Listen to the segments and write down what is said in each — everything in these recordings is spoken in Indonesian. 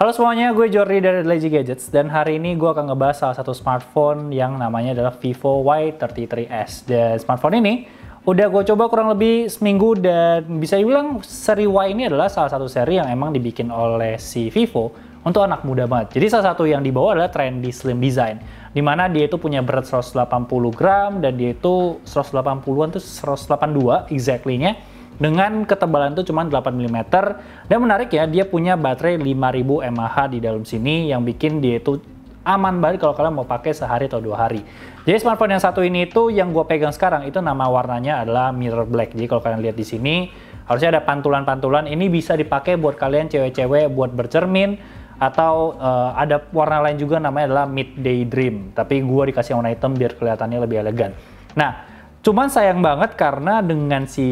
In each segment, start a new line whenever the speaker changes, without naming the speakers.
Halo semuanya, gue Jordi dari Lazy Gadgets dan hari ini gue akan ngebahas salah satu smartphone yang namanya adalah Vivo Y33s. Dan smartphone ini udah gue coba kurang lebih seminggu dan bisa dibilang seri Y ini adalah salah satu seri yang emang dibikin oleh si Vivo untuk anak muda banget. Jadi salah satu yang dibawa adalah trendy slim design. Dimana dia itu punya berat 180 gram dan dia itu 180-an tuh 182 exactly-nya dengan ketebalan itu cuma 8 mm dan menarik ya dia punya baterai 5000 mAh di dalam sini yang bikin dia itu aman banget kalau kalian mau pakai sehari atau dua hari. Jadi smartphone yang satu ini itu yang gue pegang sekarang itu nama warnanya adalah mirror black. Jadi kalau kalian lihat di sini harusnya ada pantulan-pantulan. Ini bisa dipakai buat kalian cewek-cewek buat bercermin atau uh, ada warna lain juga namanya adalah midday dream. Tapi gue dikasih warna hitam biar kelihatannya lebih elegan. Nah Cuman sayang banget karena dengan si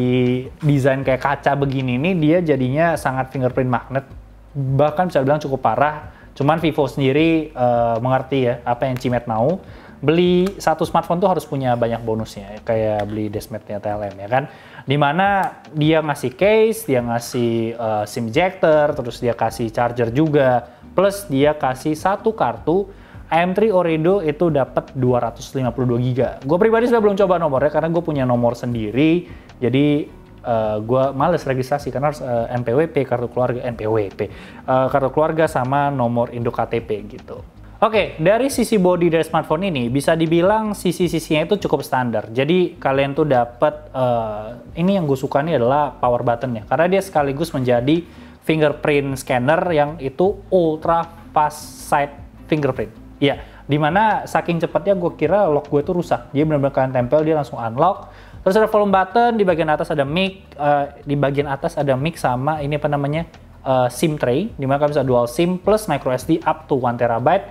desain kayak kaca begini ini dia jadinya sangat fingerprint magnet. Bahkan bisa bilang cukup parah. Cuman Vivo sendiri uh, mengerti ya apa yang Cimet mau. Beli satu smartphone tuh harus punya banyak bonusnya, kayak beli desmetnya TLM ya kan. Dimana dia ngasih case, dia ngasih uh, SIM ejector, terus dia kasih charger juga, plus dia kasih satu kartu AM3 Oredo itu dapat 252 giga. Gue pribadi sudah belum coba nomornya karena gue punya nomor sendiri. Jadi uh, eh, gue males registrasi karena harus uh, eh, NPWP kartu keluarga NPWP uh, eh, kartu keluarga sama nomor Indo KTP gitu. Oke, okay, dari sisi body dari smartphone ini bisa dibilang sisi-sisinya itu cukup standar. Jadi kalian tuh dapat uh, ini yang gue suka nih adalah power button ya. karena dia sekaligus menjadi fingerprint scanner yang itu ultra fast side fingerprint. Iya, dimana saking cepatnya gue kira lock gue itu rusak. Jadi benar-benar kalian tempel dia langsung unlock. Terus ada volume button di bagian atas ada mic, uh, di bagian atas ada mic sama ini apa namanya uh, SIM tray, dimana kalian bisa dual SIM plus micro SD up to one terabyte.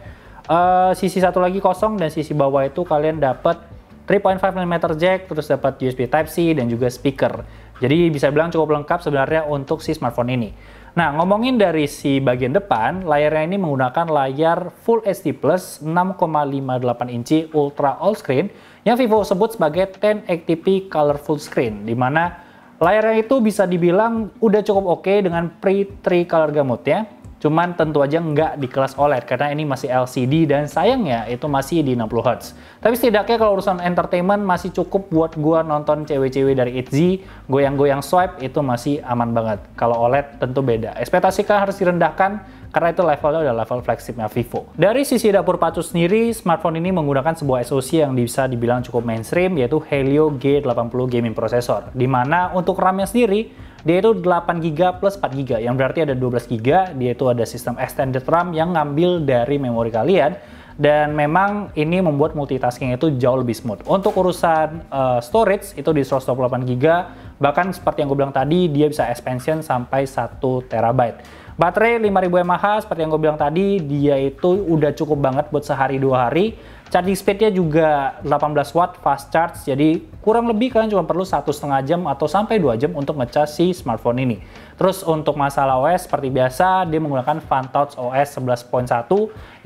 Uh, sisi satu lagi kosong dan sisi bawah itu kalian dapat 3.5 mm jack, terus dapat USB Type C dan juga speaker. Jadi bisa bilang cukup lengkap sebenarnya untuk si smartphone ini. Nah, ngomongin dari si bagian depan, layarnya ini menggunakan layar Full HD Plus 6,58 inci Ultra All-Screen yang Vivo sebut sebagai 1080p Color Full Screen, di mana layarnya itu bisa dibilang udah cukup oke okay dengan pre-3 color gamut ya. Cuman tentu aja nggak di kelas OLED karena ini masih LCD dan sayangnya itu masih di 60 Hz. Tapi setidaknya kalau urusan entertainment masih cukup buat gua nonton cewek-cewek dari ITZY, goyang-goyang swipe itu masih aman banget. Kalau OLED tentu beda. Ekspektasi kan harus direndahkan karena itu levelnya udah level flagshipnya Vivo. Dari sisi dapur pacu sendiri, smartphone ini menggunakan sebuah SoC yang bisa dibilang cukup mainstream, yaitu Helio G80 gaming processor. Dimana untuk RAM-nya sendiri, dia itu 8 GB plus 4 GB, yang berarti ada 12 GB, dia itu ada sistem extended RAM yang ngambil dari memori kalian, dan memang ini membuat multitasking itu jauh lebih smooth. Untuk urusan uh, storage itu di 128 GB, bahkan seperti yang gue bilang tadi, dia bisa expansion sampai 1 TB. Baterai 5000 mAh seperti yang gue bilang tadi, dia itu udah cukup banget buat sehari dua hari, Charging speednya juga 18 watt fast charge, jadi kurang lebih kalian cuma perlu satu setengah jam atau sampai dua jam untuk ngecas si smartphone ini. Terus untuk masalah OS, seperti biasa dia menggunakan FunTouch OS 11.1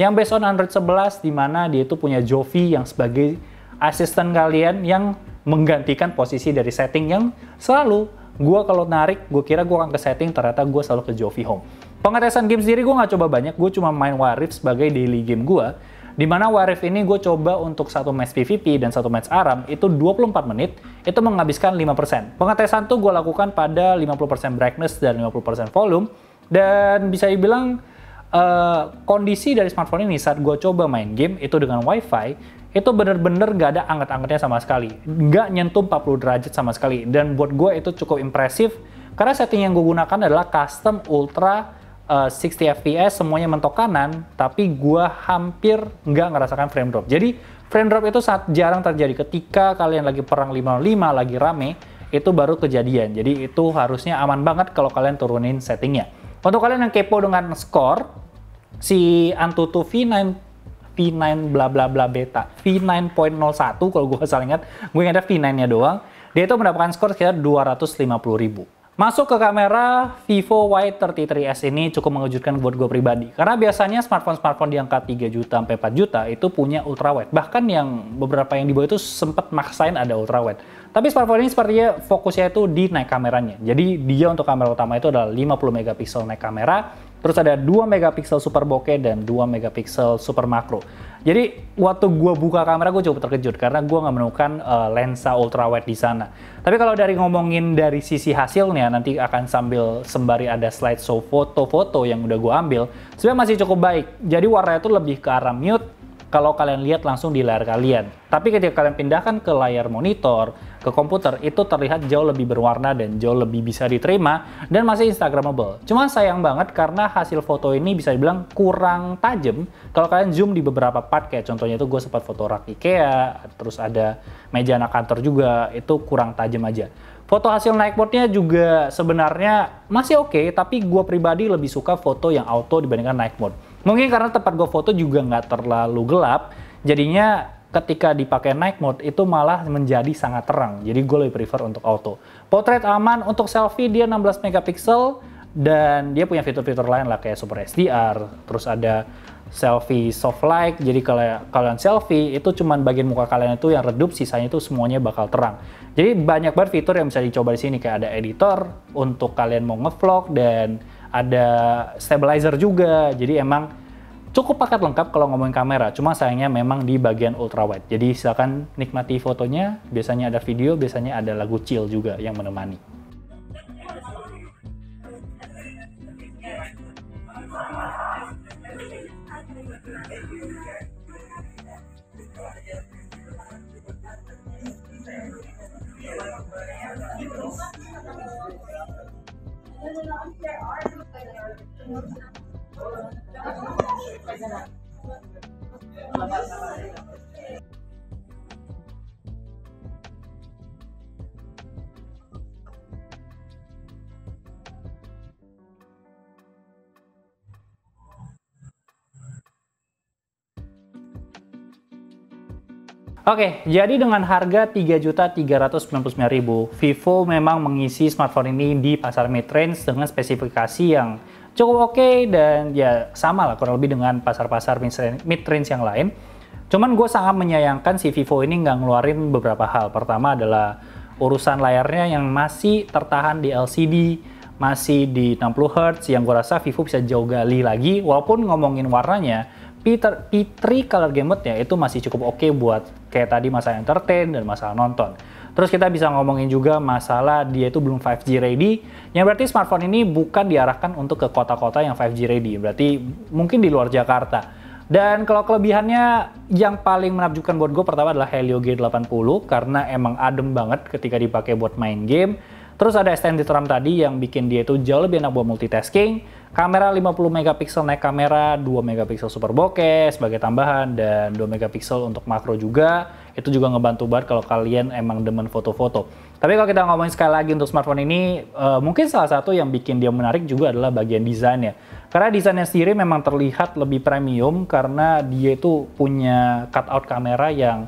yang based on Android 11, di mana dia itu punya Jovi yang sebagai asisten kalian yang menggantikan posisi dari setting yang selalu gue kalau narik, gue kira gue akan ke setting, ternyata gue selalu ke Jovi Home. Pengetesan game sendiri gue nggak coba banyak, gue cuma main Warif sebagai daily game gue. Dimana Warif ini gue coba untuk satu match PvP dan satu match Aram itu 24 menit, itu menghabiskan 5%. Pengetesan tuh gue lakukan pada 50% brightness dan 50% volume, dan bisa dibilang uh, kondisi dari smartphone ini saat gue coba main game itu dengan wifi itu bener-bener gak ada anget-angetnya sama sekali. Gak nyentuh 40 derajat sama sekali. Dan buat gue itu cukup impresif karena setting yang gue gunakan adalah custom ultra uh, eh, 60 fps semuanya mentok kanan, tapi gua hampir nggak ngerasakan frame drop. Jadi frame drop itu saat jarang terjadi ketika kalian lagi perang 505 lagi rame itu baru kejadian. Jadi itu harusnya aman banget kalau kalian turunin settingnya. Untuk kalian yang kepo dengan skor, si Antutu V9 V9 bla bla bla beta V9.01 kalau gue salah ingat gue ingatnya V9 nya doang dia itu mendapatkan skor sekitar 250 ribu Masuk ke kamera Vivo Y33s ini cukup mengejutkan buat gue pribadi. Karena biasanya smartphone-smartphone di angka 3 juta sampai 4 juta itu punya ultrawide. Bahkan yang beberapa yang dibawa itu sempat maksain ada ultrawide. Tapi smartphone ini sepertinya fokusnya itu di naik kameranya. Jadi dia untuk kamera utama itu adalah 50 megapiksel naik kamera Terus ada 2 megapiksel super bokeh dan 2 megapiksel super makro. Jadi waktu gue buka kamera gue cukup terkejut karena gue nggak menemukan uh, lensa ultrawide di sana. Tapi kalau dari ngomongin dari sisi hasilnya nanti akan sambil sembari ada slide slideshow foto-foto yang udah gue ambil, sebenarnya masih cukup baik. Jadi warnanya itu lebih ke arah mute kalau kalian lihat langsung di layar kalian. Tapi ketika kalian pindahkan ke layar monitor, ke komputer, itu terlihat jauh lebih berwarna dan jauh lebih bisa diterima dan masih instagramable. Cuma sayang banget karena hasil foto ini bisa dibilang kurang tajam kalau kalian zoom di beberapa part kayak contohnya itu gue sempat foto rak IKEA, terus ada meja anak kantor juga, itu kurang tajam aja. Foto hasil nightboardnya juga sebenarnya masih oke, okay, tapi gue pribadi lebih suka foto yang auto dibandingkan nightboard Mungkin karena tempat gue foto juga nggak terlalu gelap, jadinya ketika dipakai night mode itu malah menjadi sangat terang. Jadi gue lebih prefer untuk auto. Potret aman untuk selfie dia 16 megapiksel dan dia punya fitur-fitur lain lah kayak super SDR, terus ada selfie soft light. Jadi kalau kalian selfie itu cuman bagian muka kalian itu yang redup, sisanya itu semuanya bakal terang. Jadi banyak banget fitur yang bisa dicoba di sini kayak ada editor untuk kalian mau ngevlog dan ada stabilizer juga. Jadi emang cukup paket lengkap kalau ngomongin kamera. Cuma sayangnya memang di bagian ultrawide. Jadi silahkan nikmati fotonya. Biasanya ada video, biasanya ada lagu chill juga yang menemani. Oke, jadi dengan harga 3.399.000, Vivo memang mengisi smartphone ini di pasar mid-range dengan spesifikasi yang cukup oke okay dan ya sama lah kurang lebih dengan pasar-pasar mid range yang lain. Cuman gue sangat menyayangkan si Vivo ini nggak ngeluarin beberapa hal. Pertama adalah urusan layarnya yang masih tertahan di LCD, masih di 60 Hz yang gue rasa Vivo bisa jauh gali lagi walaupun ngomongin warnanya Peter, P3 color gamut ya itu masih cukup oke okay buat kayak tadi masalah entertain dan masalah nonton. Terus kita bisa ngomongin juga masalah dia itu belum 5G ready, yang berarti smartphone ini bukan diarahkan untuk ke kota-kota yang 5G ready, berarti mungkin di luar Jakarta. Dan kalau kelebihannya yang paling menakjubkan buat gue pertama adalah Helio G80 karena emang adem banget ketika dipakai buat main game. Terus ada extended RAM tadi yang bikin dia itu jauh lebih enak buat multitasking. Kamera 50 megapiksel naik kamera, 2 megapiksel super bokeh sebagai tambahan dan 2 megapiksel untuk makro juga itu juga ngebantu banget kalau kalian emang demen foto-foto. Tapi kalau kita ngomongin sekali lagi untuk smartphone ini, uh, mungkin salah satu yang bikin dia menarik juga adalah bagian desainnya. Karena desainnya sendiri memang terlihat lebih premium karena dia itu punya cutout kamera yang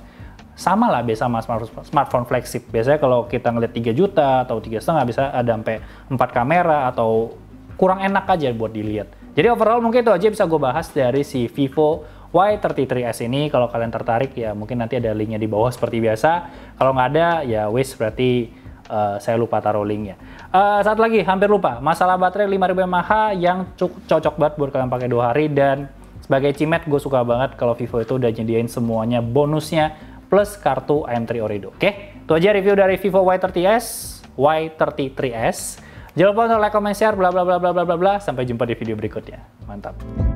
sama lah biasa sama smartphone, flagship. Biasanya kalau kita ngeliat 3 juta atau tiga setengah bisa ada sampai 4 kamera atau kurang enak aja buat dilihat. Jadi overall mungkin itu aja bisa gue bahas dari si Vivo Y33S ini kalau kalian tertarik ya mungkin nanti ada linknya di bawah seperti biasa. Kalau nggak ada ya wish berarti Uh, saya lupa taruh linknya. Uh, eh, satu lagi, hampir lupa. Masalah baterai 5000 mAh yang cocok, cocok banget buat kalian pakai dua hari dan sebagai cimet gue suka banget kalau Vivo itu udah nyediain semuanya bonusnya plus kartu M3 Oredo. Oke, okay? itu aja review dari Vivo Y30s, Y33s. Jangan lupa untuk like, comment, share, bla bla bla bla bla bla. Sampai jumpa di video berikutnya. Mantap.